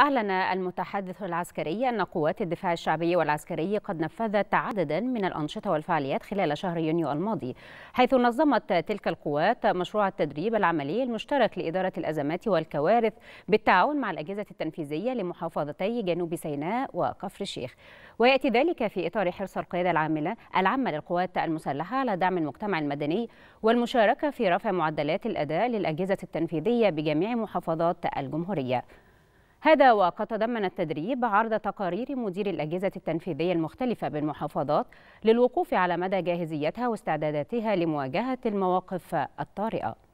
أعلن المتحدث العسكري أن قوات الدفاع الشعبي والعسكري قد نفذت عددا من الأنشطة والفعاليات خلال شهر يونيو الماضي حيث نظمت تلك القوات مشروع التدريب العملي المشترك لإدارة الأزمات والكوارث بالتعاون مع الأجهزة التنفيذية لمحافظتي جنوب سيناء وكفر الشيخ ويأتي ذلك في إطار حرص القيادة العاملة العامة للقوات المسلحة على دعم المجتمع المدني والمشاركة في رفع معدلات الأداء للأجهزة التنفيذية بجميع محافظات الجمهورية هذا وقد تضمن التدريب عرض تقارير مدير الأجهزة التنفيذية المختلفة بالمحافظات للوقوف على مدى جاهزيتها واستعداداتها لمواجهة المواقف الطارئة